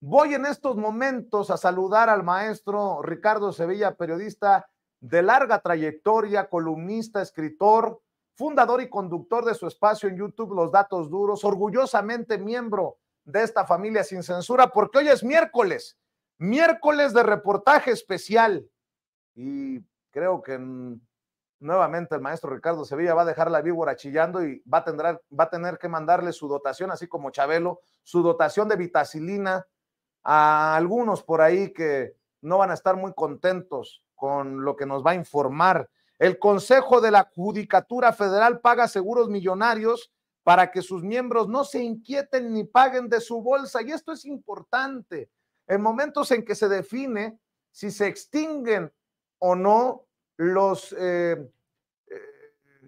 Voy en estos momentos a saludar al maestro Ricardo Sevilla, periodista de larga trayectoria, columnista, escritor, fundador y conductor de su espacio en YouTube Los Datos Duros, orgullosamente miembro de esta familia sin censura, porque hoy es miércoles, miércoles de reportaje especial. Y creo que nuevamente el maestro Ricardo Sevilla va a dejar la víbora chillando y va a, tener, va a tener que mandarle su dotación, así como Chabelo, su dotación de vitacilina a algunos por ahí que no van a estar muy contentos con lo que nos va a informar. El Consejo de la Judicatura Federal paga seguros millonarios para que sus miembros no se inquieten ni paguen de su bolsa. Y esto es importante. En momentos en que se define si se extinguen o no los, eh, eh,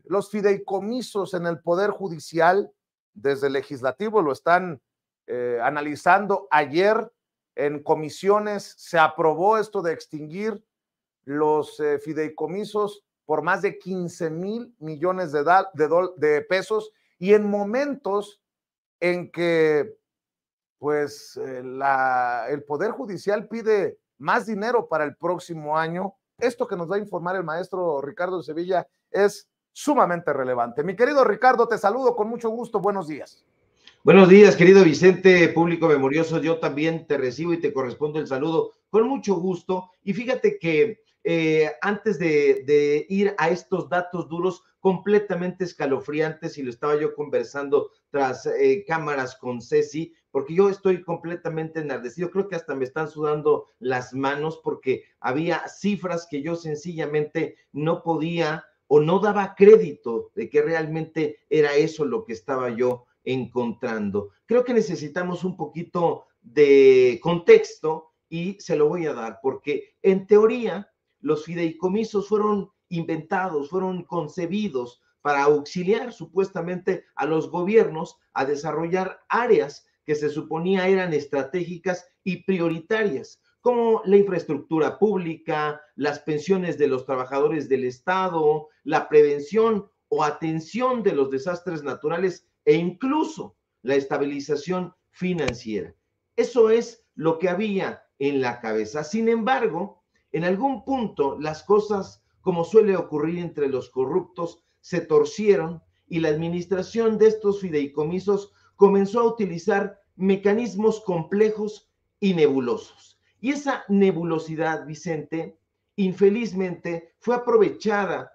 los fideicomisos en el Poder Judicial, desde el legislativo lo están eh, analizando. Ayer en comisiones se aprobó esto de extinguir los eh, fideicomisos por más de 15 mil millones de, pesos y en momentos en que pues eh, el Poder Judicial pide más dinero para el próximo año, esto que nos va a informar el maestro Ricardo de Sevilla es sumamente relevante. Mi querido Ricardo, te saludo con mucho gusto, buenos días. Buenos días, querido Vicente, público memorioso. Yo también te recibo y te correspondo el saludo con mucho gusto. Y fíjate que eh, antes de, ir a estos datos duros completamente escalofriantes, y lo estaba yo conversando tras eh, cámaras con Ceci, porque yo estoy completamente enardecido, creo que hasta me están sudando las manos porque había cifras que yo sencillamente no podía o no daba crédito de que realmente era eso lo que estaba yo encontrando. Creo que necesitamos un poquito de contexto y se lo voy a dar, porque en teoría los fideicomisos fueron inventados, fueron concebidos para auxiliar supuestamente a los gobiernos a desarrollar áreas que se suponía eran estratégicas y prioritarias, como la infraestructura pública, las pensiones de los trabajadores del Estado, la prevención o atención de los desastres naturales e incluso la estabilización financiera. Eso es lo que había en la cabeza. Sin embargo, en algún punto las cosas, como suele ocurrir entre los corruptos, se torcieron y la administración de estos fideicomisos comenzó a utilizar mecanismos complejos y nebulosos. Y esa nebulosidad, Vicente, infelizmente fue aprovechada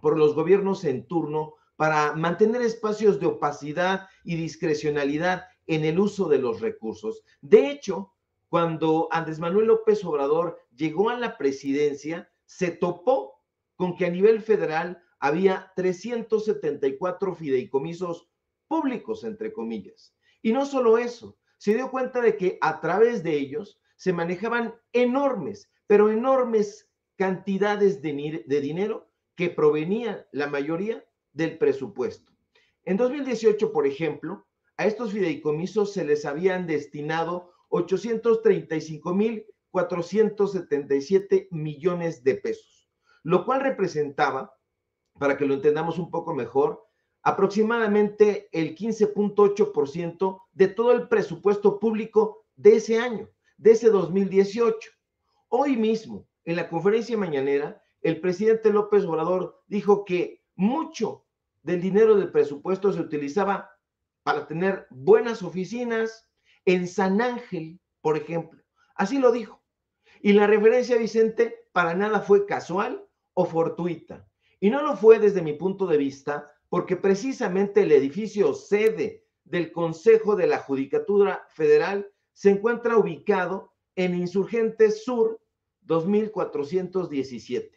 por los gobiernos en turno para mantener espacios de opacidad y discrecionalidad en el uso de los recursos. De hecho, cuando Andrés Manuel López Obrador llegó a la presidencia, se topó con que a nivel federal había 374 fideicomisos públicos, entre comillas. Y no solo eso, se dio cuenta de que a través de ellos se manejaban enormes, pero enormes cantidades de, dinero que provenía, la mayoría del presupuesto. En 2018, por ejemplo, a estos fideicomisos se les habían destinado 835.477 millones de pesos, lo cual representaba, para que lo entendamos un poco mejor, aproximadamente el 15.8% de todo el presupuesto público de ese año, de ese 2018. Hoy mismo, en la conferencia mañanera, el presidente López Obrador dijo que mucho del dinero del presupuesto se utilizaba para tener buenas oficinas en San Ángel, por ejemplo. Así lo dijo. Y la referencia, Vicente, para nada fue casual o fortuita. Y no lo fue desde mi punto de vista, porque precisamente el edificio sede del Consejo de la Judicatura Federal se encuentra ubicado en Insurgentes Sur 2417.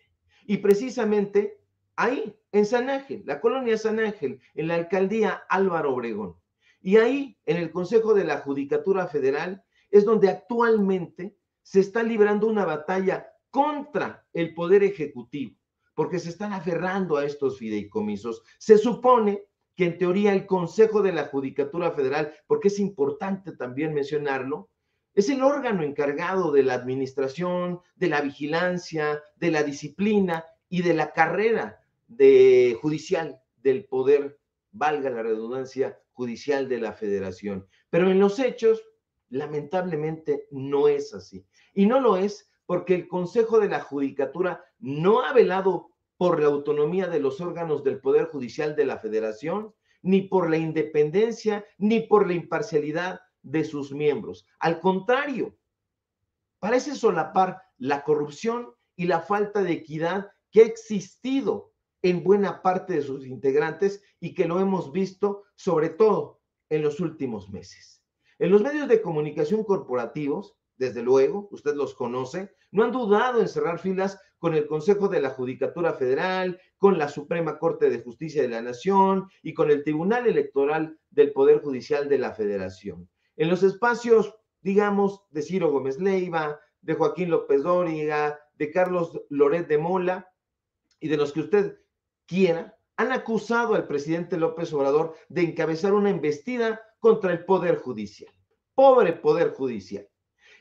Y precisamente ahí, en San Ángel, la colonia San Ángel, en la alcaldía Álvaro Obregón. Y ahí, en el Consejo de la Judicatura Federal, es donde actualmente se está librando una batalla contra el Poder Ejecutivo, porque se están aferrando a estos fideicomisos. Se supone que en teoría el Consejo de la Judicatura Federal, porque es importante también mencionarlo, es el órgano encargado de la administración, de la vigilancia, de la disciplina y de la carrera de judicial del poder, valga la redundancia, judicial de la federación. Pero en los hechos, lamentablemente, no es así. Y no lo es porque el Consejo de la Judicatura no ha velado por la autonomía de los órganos del Poder Judicial de la Federación, ni por la independencia, ni por la imparcialidad de sus miembros. Al contrario, parece solapar la corrupción y la falta de equidad que ha existido en buena parte de sus integrantes y que lo hemos visto sobre todo en los últimos meses. En los medios de comunicación corporativos, desde luego, usted los conoce, no han dudado en cerrar filas con el Consejo de la Judicatura Federal, con la Suprema Corte de Justicia de la Nación y con el Tribunal Electoral del Poder Judicial de la Federación. En los espacios, digamos, de Ciro Gómez Leiva, de Joaquín López Dóriga, de Carlos Loret de Mola y de los que usted quiera, han acusado al presidente López Obrador de encabezar una embestida contra el Poder Judicial. Pobre Poder Judicial.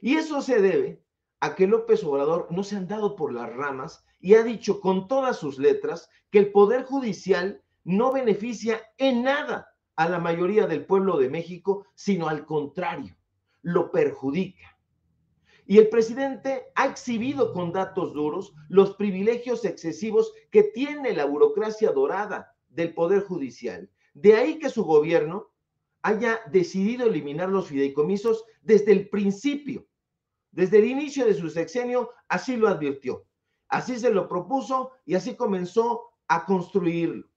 Y eso se debe a que López Obrador no se ha andado por las ramas y ha dicho con todas sus letras que el Poder Judicial no beneficia en nada a la mayoría del pueblo de México, sino al contrario, lo perjudica. Y el presidente ha exhibido con datos duros los privilegios excesivos que tiene la burocracia dorada del Poder Judicial. De ahí que su gobierno haya decidido eliminar los fideicomisos desde el principio. Desde el inicio de su sexenio, así lo advirtió. Así se lo propuso y así comenzó a construirlo.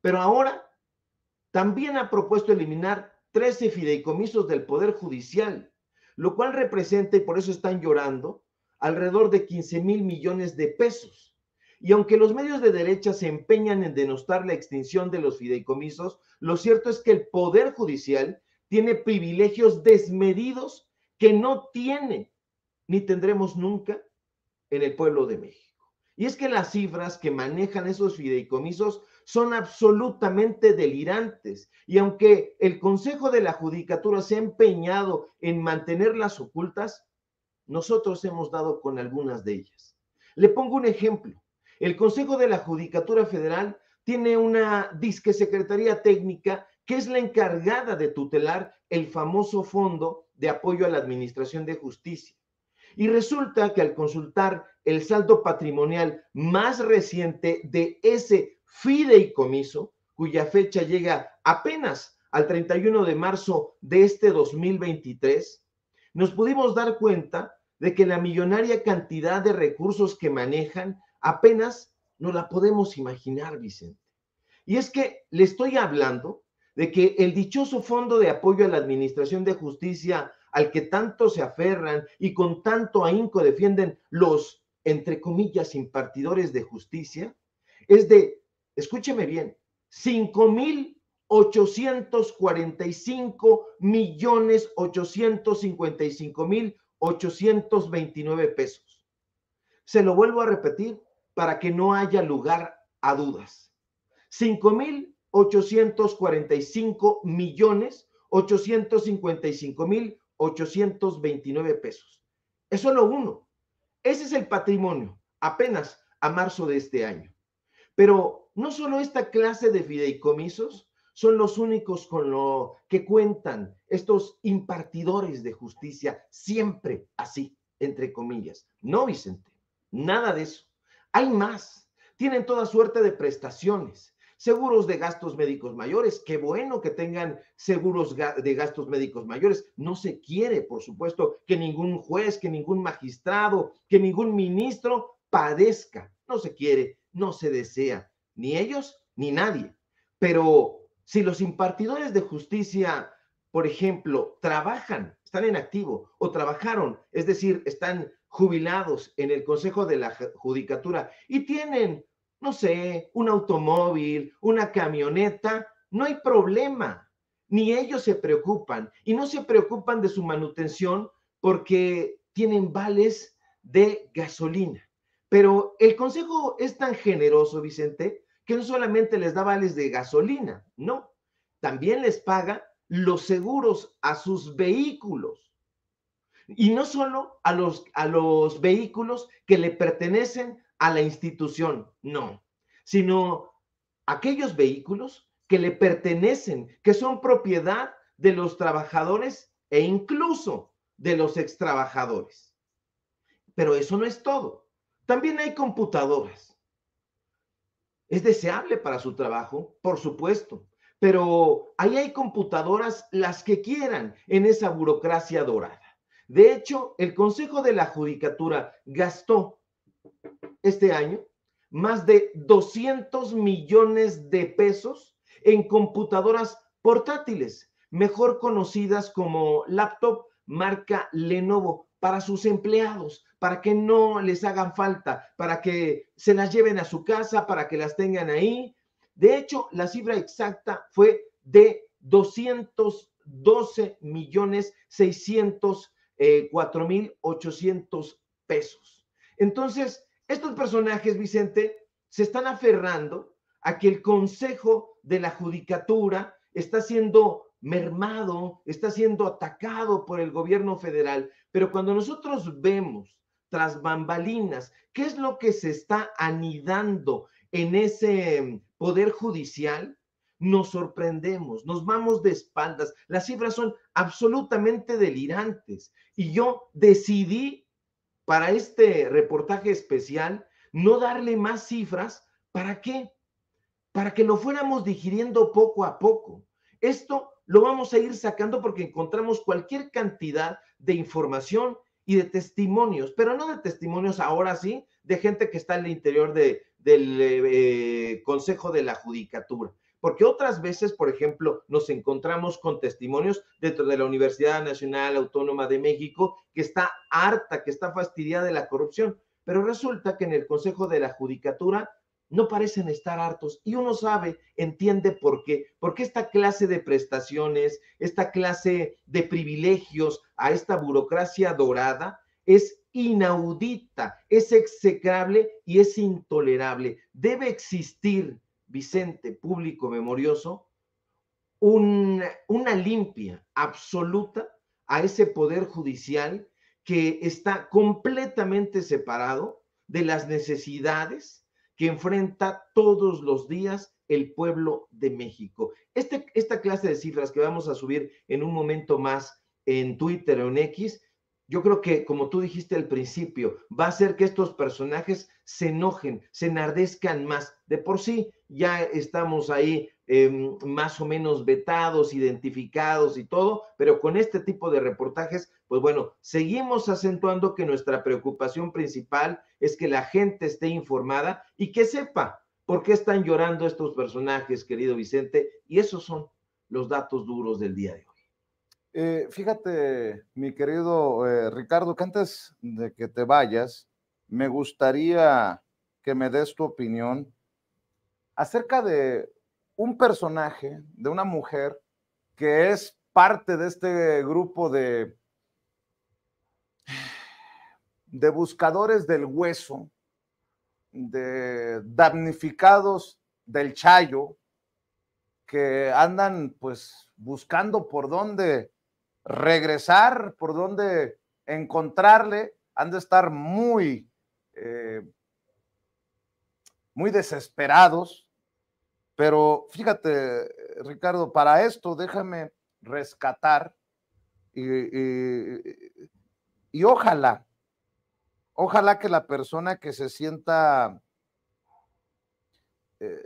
Pero ahora también ha propuesto eliminar 13 fideicomisos del Poder Judicial lo cual representa, y por eso están llorando, alrededor de 15 mil millones de pesos. Y aunque los medios de derecha se empeñan en denostar la extinción de los fideicomisos, lo cierto es que el Poder Judicial tiene privilegios desmedidos que no tiene ni tendremos nunca en el pueblo de México. Y es que las cifras que manejan esos fideicomisos son absolutamente delirantes. Y aunque el Consejo de la Judicatura se ha empeñado en mantenerlas ocultas, nosotros hemos dado con algunas de ellas. Le pongo un ejemplo. El Consejo de la Judicatura Federal tiene una disque secretaría técnica que es la encargada de tutelar el famoso fondo de apoyo a la administración de justicia. Y resulta que al consultar el saldo patrimonial más reciente de ese fideicomiso, cuya fecha llega apenas al 31 de marzo de este 2023, nos pudimos dar cuenta de que la millonaria cantidad de recursos que manejan apenas no la podemos imaginar, Vicente. Y es que le estoy hablando de que el dichoso Fondo de Apoyo a la Administración de Justicia al que tanto se aferran y con tanto ahínco defienden los, entre comillas, impartidores de justicia, es de, escúcheme bien, mil 5.845 millones 855 mil 829 pesos. Se lo vuelvo a repetir para que no haya lugar a dudas. mil 5.845 millones 855 mil 829 pesos. Es solo uno. Ese es el patrimonio, apenas a marzo de este año. Pero no solo esta clase de fideicomisos son los únicos con lo que cuentan estos impartidores de justicia, siempre así, entre comillas. No, Vicente, nada de eso. Hay más. Tienen toda suerte de prestaciones. Seguros de gastos médicos mayores, qué bueno que tengan seguros de gastos médicos mayores. No se quiere, por supuesto, que ningún juez, que ningún magistrado, que ningún ministro padezca. No se quiere, no se desea, ni ellos ni nadie. Pero si los impartidores de justicia, por ejemplo, trabajan, están en activo o trabajaron, es decir, están jubilados en el Consejo de la Judicatura y tienen no sé, un automóvil, una camioneta, no hay problema. Ni ellos se preocupan y no se preocupan de su manutención porque tienen vales de gasolina. Pero el consejo es tan generoso, Vicente, que no solamente les da vales de gasolina, no, también les paga los seguros a sus vehículos. Y no solo a los, a los vehículos que le pertenecen a la institución, no, sino aquellos vehículos que le pertenecen, que son propiedad de los trabajadores e incluso de los extrabajadores. Pero eso no es todo. También hay computadoras. Es deseable para su trabajo, por supuesto, pero ahí hay computadoras las que quieran en esa burocracia dorada. De hecho, el Consejo de la Judicatura gastó este año más de 200 millones de pesos en computadoras portátiles, mejor conocidas como laptop marca Lenovo, para sus empleados, para que no les hagan falta, para que se las lleven a su casa, para que las tengan ahí. De hecho, la cifra exacta fue de 212 millones 604 eh, mil 800 pesos. Entonces, estos personajes, Vicente, se están aferrando a que el Consejo de la Judicatura está siendo mermado, está siendo atacado por el gobierno federal. Pero cuando nosotros vemos tras bambalinas qué es lo que se está anidando en ese em, poder judicial, nos sorprendemos, nos vamos de espaldas. Las cifras son absolutamente delirantes. Y yo decidí para este reportaje especial no darle más cifras. ¿Para qué? Para que lo fuéramos digiriendo poco a poco. Esto lo vamos a ir sacando porque encontramos cualquier cantidad de información y de testimonios, pero no de testimonios ahora sí, de gente que está en el interior del eh, eh, Consejo de la Judicatura. Porque otras veces, por ejemplo, nos encontramos con testimonios dentro de la Universidad Nacional Autónoma de México que está harta, que está fastidiada de la corrupción, pero resulta que en el Consejo de la Judicatura no parecen estar hartos y uno sabe, entiende por qué, porque esta clase de prestaciones, esta clase de privilegios a esta burocracia dorada es inaudita, es execrable y es intolerable. Debe existir Vicente Público Memorioso una limpia absoluta a ese poder judicial que está completamente separado de las necesidades que enfrenta todos los días el pueblo de México. Este, esta clase de cifras que vamos a subir en un momento más en Twitter o en X yo creo que, como tú dijiste al principio, va a ser que estos personajes se enojen, se enardezcan más. De por sí, ya estamos ahí em, más o menos vetados, identificados y todo, pero con este tipo de reportajes, pues bueno, seguimos acentuando que nuestra preocupación principal es que la gente esté informada y que sepa por qué están llorando estos personajes, querido Vicente, y esos son los datos duros del día de hoy. Eh, fíjate, mi querido eh, Ricardo, que antes de que te vayas, me gustaría que me des tu opinión acerca de un personaje, de una mujer que es parte de este grupo de, de buscadores del hueso, de damnificados del chayo, que andan pues buscando por dónde regresar, por donde encontrarle, han de estar muy, eh, muy desesperados. Pero fíjate, Ricardo, para esto déjame rescatar y, ojalá, ojalá que la persona que se sienta eh,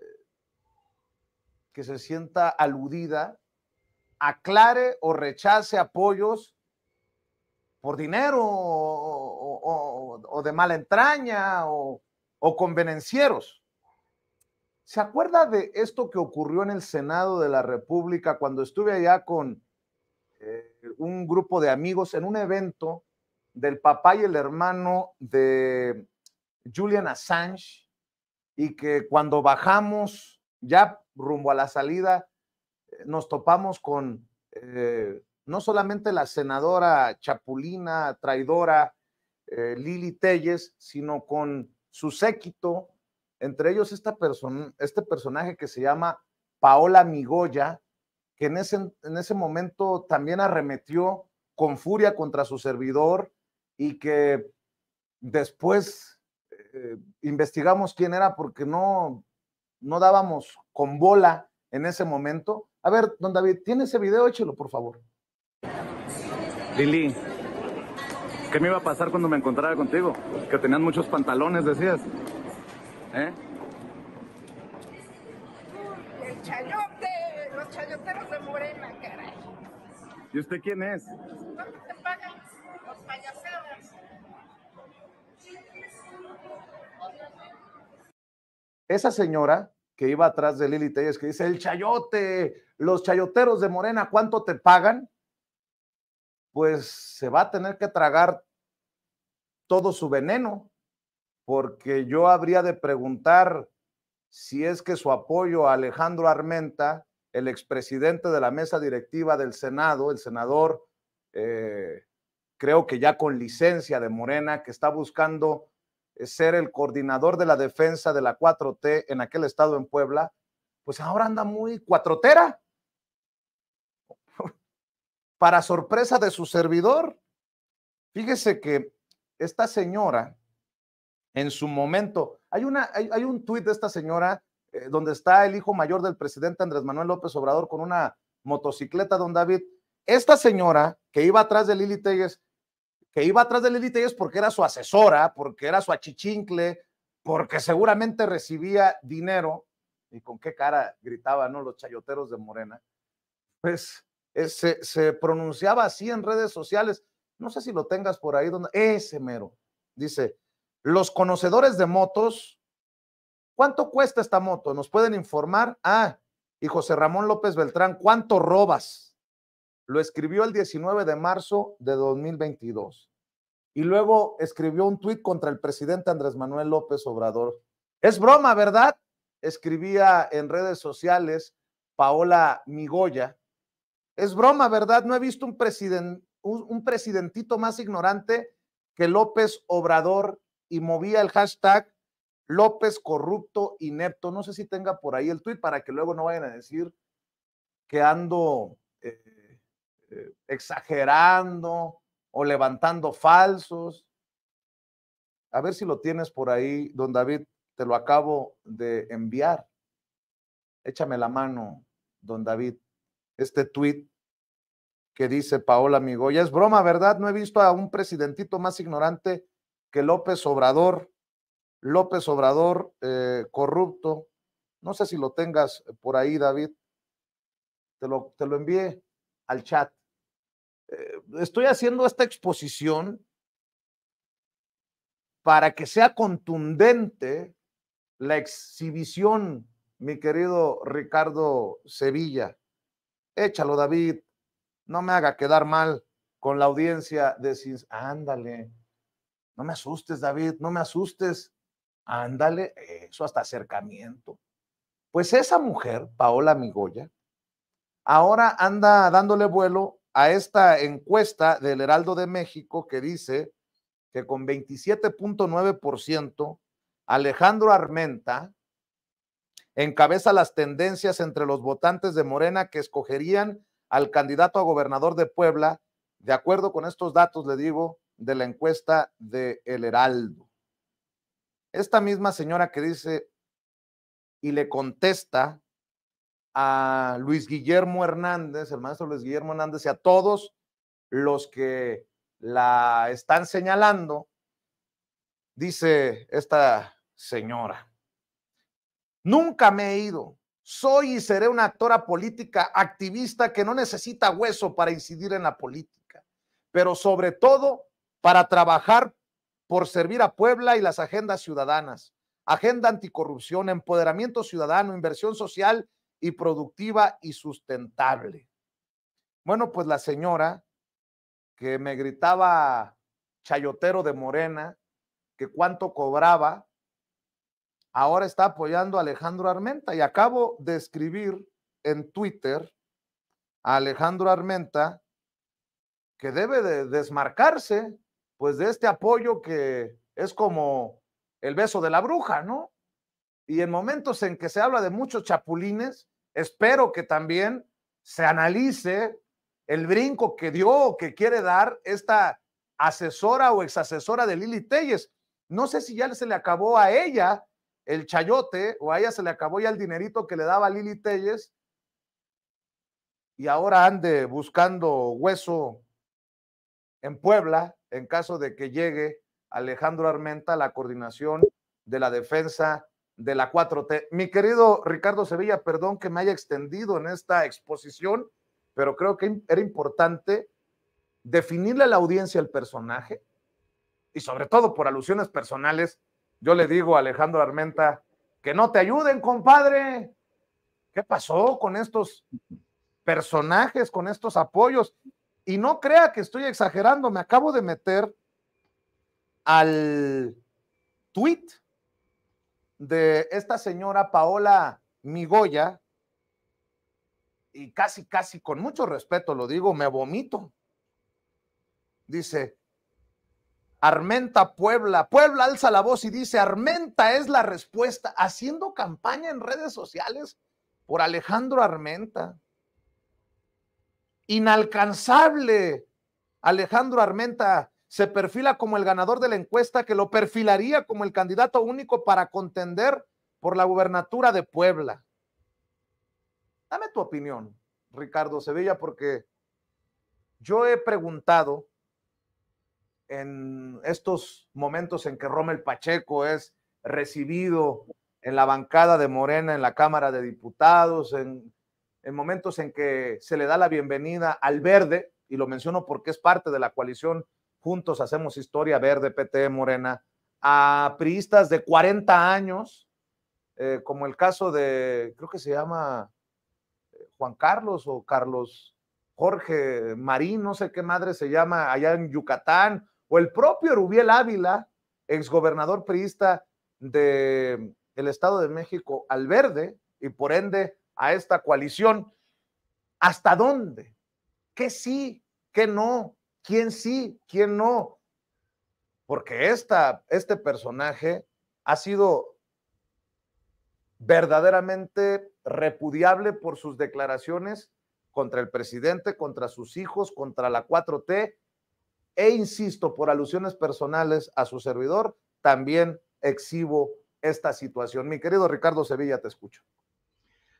que se sienta aludida aclare o rechace apoyos por dinero o, de mala entraña o, o convenencieros. ¿Se acuerda de esto que ocurrió en el Senado de la República cuando estuve allá con eh, un grupo de amigos en un evento del papá y el hermano de Julian Assange? Y que cuando bajamos ya rumbo a la salida, nos topamos con eh, no solamente la senadora chapulina, traidora, eh, Lili Telles, sino con su séquito, entre ellos esta persona, este personaje que se llama Paola Migoya, que en ese, momento también arremetió con furia contra su servidor y que después eh, investigamos quién era porque no dábamos con bola en ese momento, a ver, don David, ¿tiene ese video? Échelo, por favor. Lili, ¿qué me iba a pasar cuando me encontrara contigo? Que tenían muchos pantalones, decías. ¿Eh? El chayote, los chayoteros de Morena, caray. ¿Y usted quién es? ¿Cuánto te pagan los Esa señora que iba atrás de Lili Telles, que dice, el chayote, los chayoteros de Morena, ¿cuánto te pagan? Pues se va a tener que tragar todo su veneno, porque yo habría de preguntar si es que su apoyo a Alejandro Armenta, el expresidente de la mesa directiva del Senado, el senador, eh, creo que ya con licencia de Morena, que está buscando eh, ser el coordinador de la defensa de la 4T en aquel estado en Puebla, pues ahora anda muy cuatrotera. Para sorpresa de su servidor. Fíjese que esta señora, en su momento, hay, una, hay, un tuit de esta señora eh, donde está el hijo mayor del presidente Andrés Manuel López Obrador con una motocicleta, don David. Esta señora que iba atrás de Lili Tegues, que iba atrás de Lili es porque era su asesora, porque era su achichincle, porque seguramente recibía dinero, y con qué cara gritaban ¿no? los chayoteros de Morena, pues eh, se, se pronunciaba así en redes sociales. No sé si lo tengas por ahí, donde, ese mero. Dice, los conocedores de motos, ¿cuánto cuesta esta moto? ¿Nos pueden informar? Ah, y José Ramón López Beltrán, ¿cuánto robas? Lo escribió el 19 de marzo de 2022. Y luego escribió un tuit contra el presidente Andrés Manuel López Obrador. Es broma, ¿verdad? Escribía en redes sociales Paola Migoya. Es broma, ¿verdad? No he visto un, presidente un, presidentito más ignorante que López Obrador y movía el hashtag López corrupto inepto. No sé si tenga por ahí el tuit para que luego no vayan a decir que ando eh, eh, exagerando o levantando falsos. A ver si lo tienes por ahí, don David, te lo acabo de enviar. Échame la mano, don David, este tweet que dice Paola Migoya. Es broma, ¿verdad? No he visto a un presidentito más ignorante que López Obrador. López Obrador eh, corrupto. No sé si lo tengas por ahí, David. Te lo, te lo envié al chat. Eh, estoy haciendo esta exposición para que sea contundente la exhibición, mi querido Ricardo Sevilla. Échalo, David. No me haga quedar mal con la audiencia de Ándale. No me asustes, David. No me asustes. Ándale. Eso hasta acercamiento. Pues esa mujer, Paola Migoya, ahora anda dándole vuelo a esta encuesta del Heraldo de México que dice que con 27.9%, Alejandro Armenta encabeza las tendencias entre los votantes de Morena que escogerían al candidato a gobernador de Puebla, de acuerdo con estos datos, le digo, de la encuesta de El Heraldo. Esta misma señora que dice y le contesta a Luis Guillermo Hernández, el maestro Luis Guillermo Hernández, y a todos los que la están señalando, dice esta señora, nunca me he ido, soy y seré una actora política activista que no necesita hueso para incidir en la política, pero sobre todo para trabajar por servir a Puebla y las agendas ciudadanas, agenda anticorrupción, empoderamiento ciudadano, inversión social y productiva y sustentable. Bueno, pues la señora que me gritaba chayotero de Morena, que cuánto cobraba, ahora está apoyando a Alejandro Armenta. Y acabo de escribir en Twitter a Alejandro Armenta que debe de desmarcarse pues de este apoyo que es como el beso de la bruja, ¿no? Y en momentos en que se habla de muchos chapulines, Espero que también se analice el brinco que dio o que quiere dar esta asesora o exasesora de Lili Telles. No sé si ya se le acabó a ella el chayote o a ella se le acabó ya el dinerito que le daba Lili Telles y ahora ande buscando hueso en Puebla en caso de que llegue Alejandro Armenta a la coordinación de la defensa de la 4T. Mi querido Ricardo Sevilla, perdón que me haya extendido en esta exposición, pero creo que era importante definirle a la audiencia el personaje y sobre todo por alusiones personales, yo le digo a Alejandro Armenta que no te ayuden, compadre. ¿Qué pasó con estos personajes, con estos apoyos? Y no crea que estoy exagerando, me acabo de meter al tweet de esta señora Paola Migoya, y casi, casi con mucho respeto lo digo, me vomito. Dice, Armenta Puebla, Puebla alza la voz y dice, Armenta es la respuesta, haciendo campaña en redes sociales por Alejandro Armenta. Inalcanzable, Alejandro Armenta, se perfila como el ganador de la encuesta que lo perfilaría como el candidato único para contender por la gubernatura de Puebla. Dame tu opinión, Ricardo Sevilla, porque yo he preguntado en estos momentos en que Rommel Pacheco es recibido en la bancada de Morena, en la Cámara de Diputados, en, en momentos en que se le da la bienvenida al verde, y lo menciono porque es parte de la coalición Juntos hacemos historia verde, PT, Morena, a priistas de 40 años, eh, como el caso de, creo que se llama eh, Juan Carlos o Carlos Jorge Marín, no sé qué madre se llama, allá en Yucatán, o el propio Rubiel Ávila, exgobernador priista del el Estado de México, al verde y por ende a esta coalición. ¿Hasta dónde? ¿Qué sí? ¿Qué no? quién sí, quién no. Porque esta, este personaje ha sido verdaderamente repudiable por sus declaraciones contra el presidente, contra sus hijos, contra la 4T e, insisto, por alusiones personales a su servidor, también exhibo esta situación. Mi querido Ricardo Sevilla, te escucho.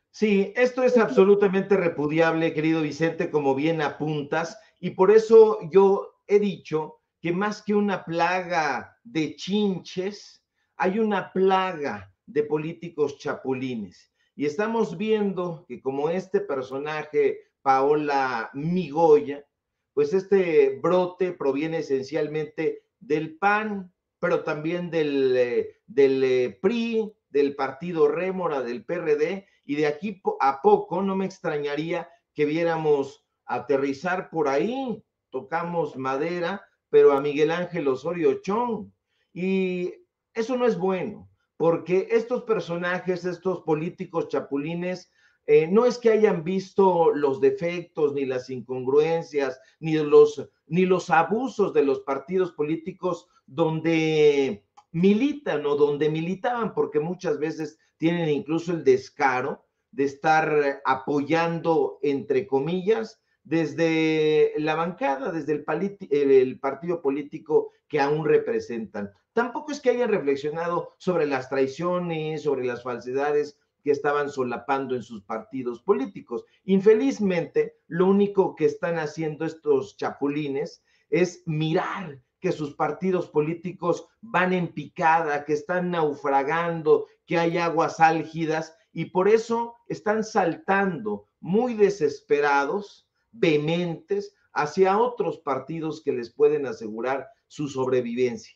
Sí, esto es absolutamente repudiable, querido Vicente, como bien apuntas, y por eso yo he dicho que más que una plaga de chinches, hay una plaga de políticos chapulines. Y estamos viendo que como este personaje, Paola Migoya, pues este brote proviene esencialmente del PAN, pero también del, eh, del eh, PRI, del Partido Rémora, del PRD, y de aquí a poco no me extrañaría que viéramos aterrizar por ahí. Tocamos madera, pero a Miguel Ángel Osorio Chong. Y eso no es bueno, porque estos personajes, estos políticos chapulines, eh, no es que hayan visto los defectos, ni las incongruencias, ni los, ni los abusos de los partidos políticos donde militan o donde militaban, porque muchas veces tienen incluso el descaro de estar apoyando, entre comillas, desde la bancada, desde el, partido político que aún representan. Tampoco es que hayan reflexionado sobre las traiciones, sobre las falsedades que estaban solapando en sus partidos políticos. Infelizmente, lo único que están haciendo estos chapulines es mirar que sus partidos políticos van en picada, que están naufragando, que hay aguas álgidas y por eso están saltando muy desesperados vehementes hacia otros partidos que les pueden asegurar su sobrevivencia.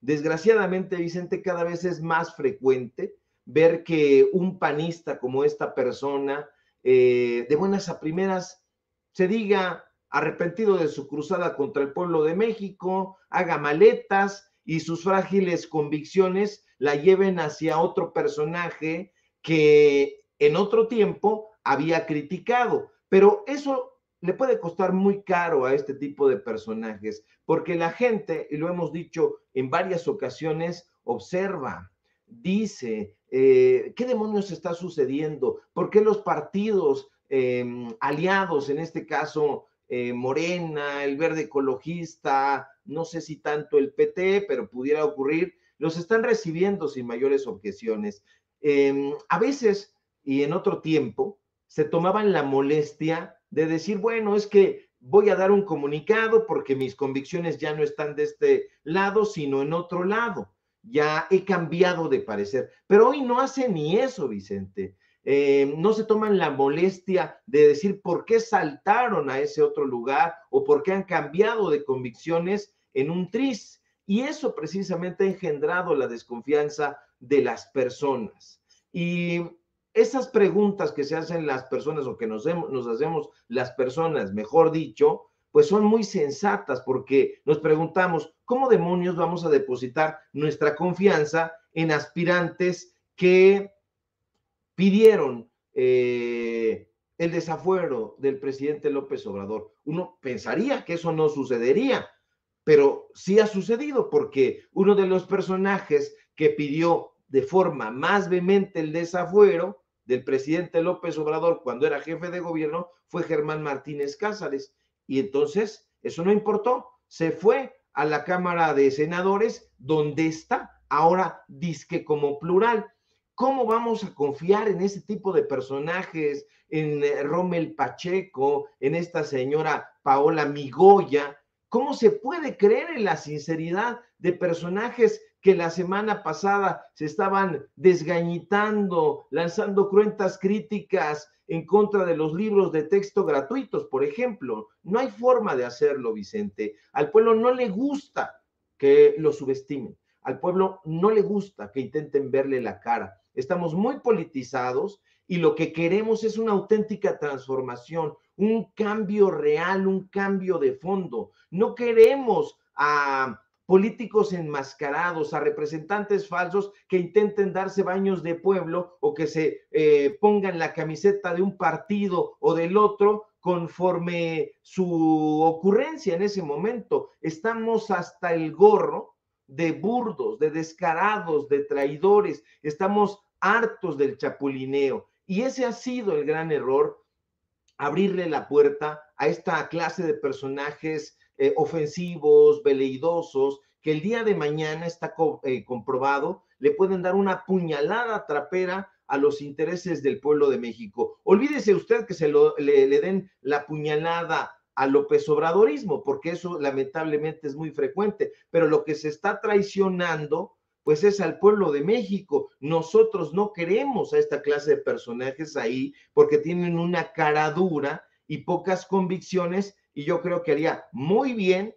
Desgraciadamente, Vicente, cada vez es más frecuente ver que un panista como esta persona, eh, de buenas a primeras, se diga arrepentido de su cruzada contra el pueblo de México, haga maletas y sus frágiles convicciones la lleven hacia otro personaje que en otro tiempo había criticado. Pero eso le puede costar muy caro a este tipo de personajes, porque la gente, y lo hemos dicho en varias ocasiones, observa, dice, eh, ¿qué demonios está sucediendo? ¿Por qué los partidos em, aliados, en este caso eh, Morena, el Verde Ecologista, no sé si tanto el PT, pero pudiera ocurrir, los están recibiendo sin mayores objeciones? Em, a veces y en otro tiempo se tomaban la molestia de decir, bueno, es que voy a dar un comunicado porque mis convicciones ya no están de este lado, sino en otro lado. Ya he cambiado de parecer. Pero hoy no hace ni eso, Vicente. Eh, no se toman la molestia de decir por qué saltaron a ese otro lugar o por qué han cambiado de convicciones en un tris. Y eso precisamente ha engendrado la desconfianza de las personas. Y esas preguntas que se hacen las personas o que nos, hacemos las personas, mejor dicho, pues son muy sensatas porque nos preguntamos, ¿cómo demonios vamos a depositar nuestra confianza en aspirantes que pidieron eh, el desafuero del presidente López Obrador? Uno pensaría que eso no sucedería, pero sí ha sucedido porque uno de los personajes que pidió de forma más vehemente el desafuero del presidente López Obrador cuando era jefe de gobierno fue Germán Martínez Cázares. Y entonces eso no importó. Se fue a la Cámara de Senadores, donde está ahora disque como plural. ¿Cómo vamos a confiar en ese tipo de personajes, en eh, Rommel Pacheco, en esta señora Paola Migoya? ¿Cómo se puede creer en la sinceridad de personajes que la semana pasada se estaban desgañitando, lanzando cruentas críticas en contra de los libros de texto gratuitos, por ejemplo. No hay forma de hacerlo, Vicente. Al pueblo no le gusta que lo subestimen. Al pueblo no le gusta que intenten verle la cara. Estamos muy politizados y lo que queremos es una auténtica transformación, un cambio real, un cambio de fondo. No queremos a políticos enmascarados, a representantes falsos que intenten darse baños de pueblo o que se eh, pongan la camiseta de un partido o del otro conforme su ocurrencia en ese momento. Estamos hasta el gorro de burdos, de descarados, de traidores. Estamos hartos del chapulineo. Y ese ha sido el gran error, abrirle la puerta a esta clase de personajes eh, ofensivos, veleidosos, que el día de mañana está eh, comprobado, le pueden dar una puñalada trapera a los intereses del pueblo de México. Olvídese usted que se lo, le, le den la puñalada a López Obradorismo, porque eso lamentablemente es muy frecuente, pero lo que se está traicionando pues es al pueblo de México. Nosotros no queremos a esta clase de personajes ahí porque tienen una cara dura y pocas convicciones y yo creo que haría muy bien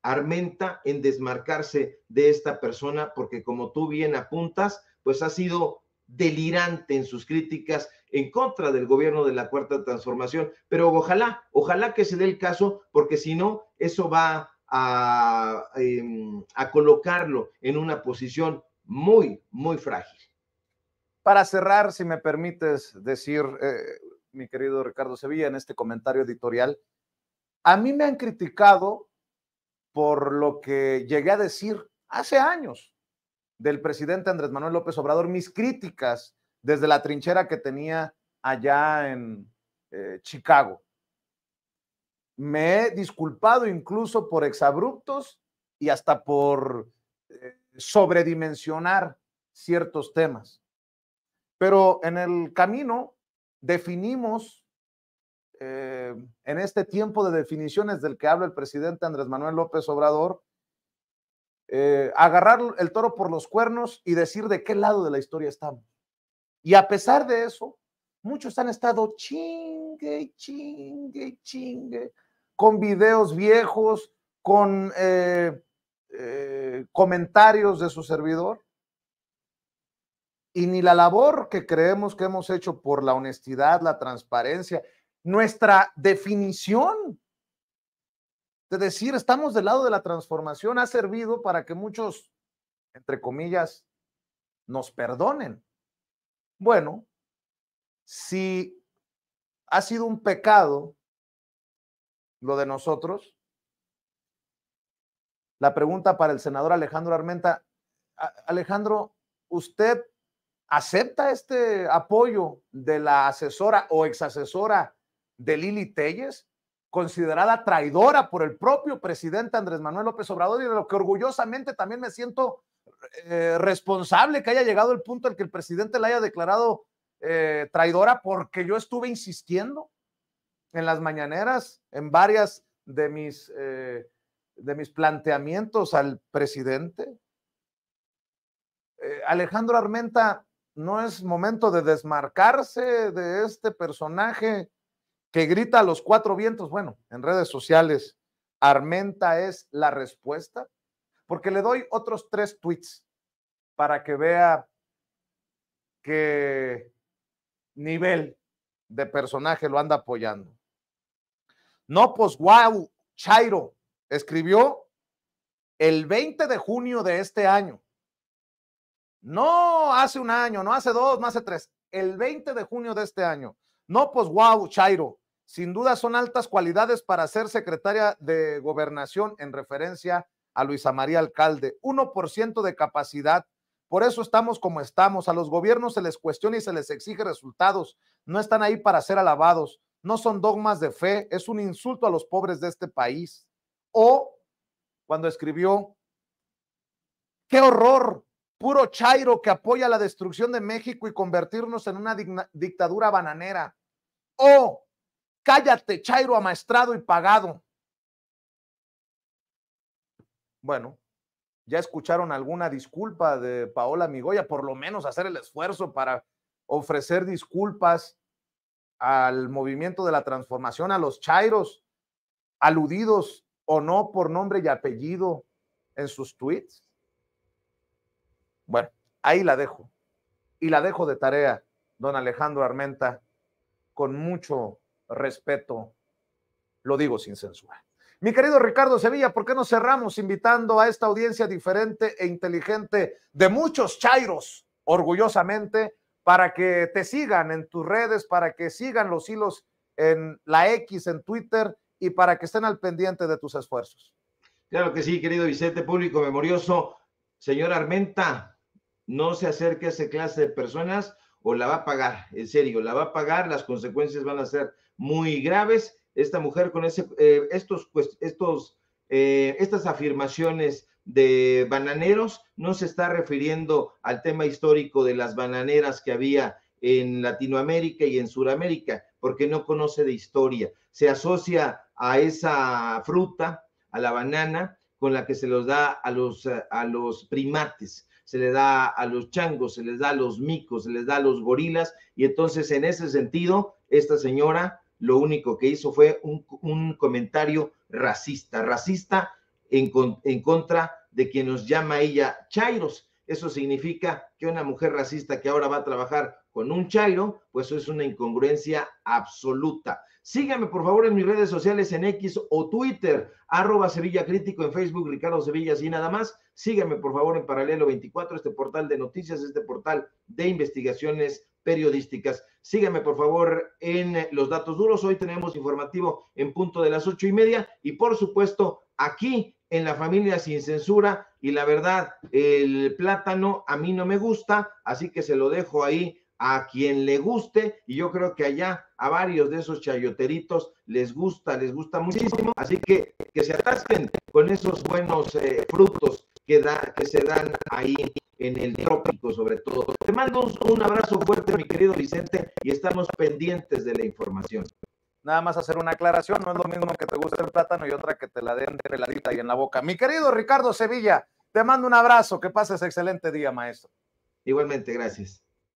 Armenta en desmarcarse de esta persona, porque como tú bien apuntas, pues ha sido delirante en sus críticas en contra del gobierno de la cuarta transformación. Pero ojalá, ojalá que se dé el caso, porque si no, eso va a, em, a colocarlo en una posición muy, muy frágil. Para cerrar, si me permites decir, eh, mi querido Ricardo Sevilla, en este comentario editorial, a mí me han criticado por lo que llegué a decir hace años del presidente Andrés Manuel López Obrador, mis críticas desde la trinchera que tenía allá en eh, Chicago. Me he disculpado incluso por exabruptos y hasta por eh, sobredimensionar ciertos temas. Pero en el camino definimos eh, en este tiempo de definiciones del que habla el presidente Andrés Manuel López Obrador, eh, agarrar el toro por los cuernos y decir de qué lado de la historia estamos. Y a pesar de eso, muchos han estado chingue, chingue, chingue, con videos viejos, con eh, comentarios de su servidor. Y ni la labor que creemos que hemos hecho por la honestidad, la transparencia nuestra definición de decir estamos del lado de la transformación ha servido para que muchos, entre comillas, nos perdonen. Bueno, si ha sido un pecado lo de nosotros, la pregunta para el senador Alejandro Armenta, Alejandro, ¿usted acepta este apoyo de la asesora o exasesora de Lili Telles, considerada traidora por el propio presidente Andrés Manuel López Obrador y de lo que orgullosamente también me siento eh, responsable que haya llegado el punto en que el presidente la haya declarado eh, traidora porque yo estuve insistiendo en las mañaneras, en varias de mis, eh, de mis planteamientos al presidente. Alejandro Armenta, no es momento de desmarcarse de este personaje que grita a los cuatro vientos, bueno, en redes sociales, Armenta es la respuesta, porque le doy otros tres tweets para que vea qué nivel de personaje lo anda apoyando. No, pues wow, Chairo escribió el 20 de junio de este año. No hace un año, no hace dos, no hace tres, el 20 de junio de este año. No, pues wow, Chairo. Sin duda son altas cualidades para ser secretaria de gobernación en referencia a Luisa María Alcalde. 1% de capacidad. Por eso estamos como estamos. A los gobiernos se les cuestiona y se les exige resultados. No están ahí para ser alabados. No son dogmas de fe. Es un insulto a los pobres de este país. O cuando escribió, qué horror, puro Chairo que apoya la destrucción de México y convertirnos en una dictadura bananera. Oh, cállate, Chairo amaestrado y pagado. Bueno, ya escucharon alguna disculpa de Paola Migoya, por lo menos hacer el esfuerzo para ofrecer disculpas al movimiento de la transformación, a los Chairos, aludidos o no por nombre y apellido en sus tweets. Bueno, ahí la dejo. Y la dejo de tarea, don Alejandro Armenta, con mucho respeto, lo digo sin censura. Mi querido Ricardo Sevilla, ¿por qué no cerramos invitando a esta audiencia diferente e inteligente de muchos chairos, orgullosamente, para que te sigan en tus redes, para que sigan los hilos en la X, en Twitter y para que estén al pendiente de tus esfuerzos? Claro que sí, querido Vicente, público memorioso. Señor Armenta, no se acerque a esa clase de personas o la va a pagar, en serio, la va a pagar, las consecuencias van a ser muy graves. Esta mujer con ese, eh, estos, pues, estos, eh, estas afirmaciones de bananeros no se está refiriendo al tema histórico de las bananeras que había en Latinoamérica y en Sudamérica, porque no conoce de historia. Se asocia a esa fruta, a la banana, con la que se los da a los, eh, a los primates se le da a los changos, se les da a los micos, se les da a los gorilas, y entonces en ese sentido, esta señora lo único que hizo fue un, comentario racista, racista en, en contra de quien nos llama ella chairos. Eso significa que una mujer racista que ahora va a trabajar con un chairo, pues eso es una incongruencia absoluta. Síganme por favor en mis redes sociales en X o Twitter, arroba Sevilla Crítico en Facebook, Ricardo Sevilla, y nada más. Síganme por favor en Paralelo 24, este portal de noticias, este portal de investigaciones periodísticas. Síganme por favor en los datos duros. Hoy tenemos informativo en punto de las ocho y media y por supuesto aquí en la familia sin censura y la verdad, el plátano a mí no me gusta, así que se lo dejo ahí a quien le guste, y yo creo que allá a varios de esos chayoteritos les gusta, les gusta muchísimo, así que que se atasquen con esos buenos eh, frutos que, da, que se dan ahí en el trópico sobre todo. Te mando un, abrazo fuerte, mi querido Vicente, y estamos pendientes de la información. Nada más hacer una aclaración, no es lo mismo que te guste el plátano y otra que te la den de peladita y en la boca. Mi querido Ricardo Sevilla, te mando un abrazo, que pases excelente día, maestro. Igualmente, gracias.